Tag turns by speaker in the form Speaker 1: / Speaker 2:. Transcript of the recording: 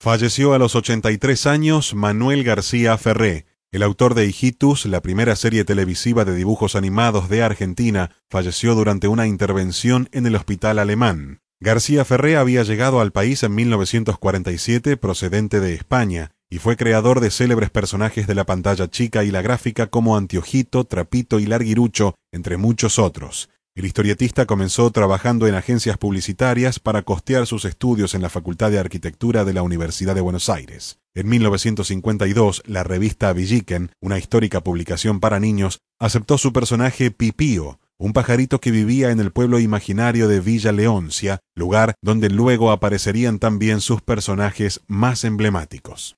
Speaker 1: Falleció a los 83 años Manuel García Ferré, el autor de Hijitus, la primera serie televisiva de dibujos animados de Argentina, falleció durante una intervención en el hospital alemán. García Ferré había llegado al país en 1947 procedente de España y fue creador de célebres personajes de la pantalla chica y la gráfica como Antiojito, Trapito y Larguirucho, entre muchos otros. El historietista comenzó trabajando en agencias publicitarias para costear sus estudios en la Facultad de Arquitectura de la Universidad de Buenos Aires. En 1952, la revista Villiquen, una histórica publicación para niños, aceptó su personaje Pipío, un pajarito que vivía en el pueblo imaginario de Villa Leoncia, lugar donde luego aparecerían también sus personajes más emblemáticos.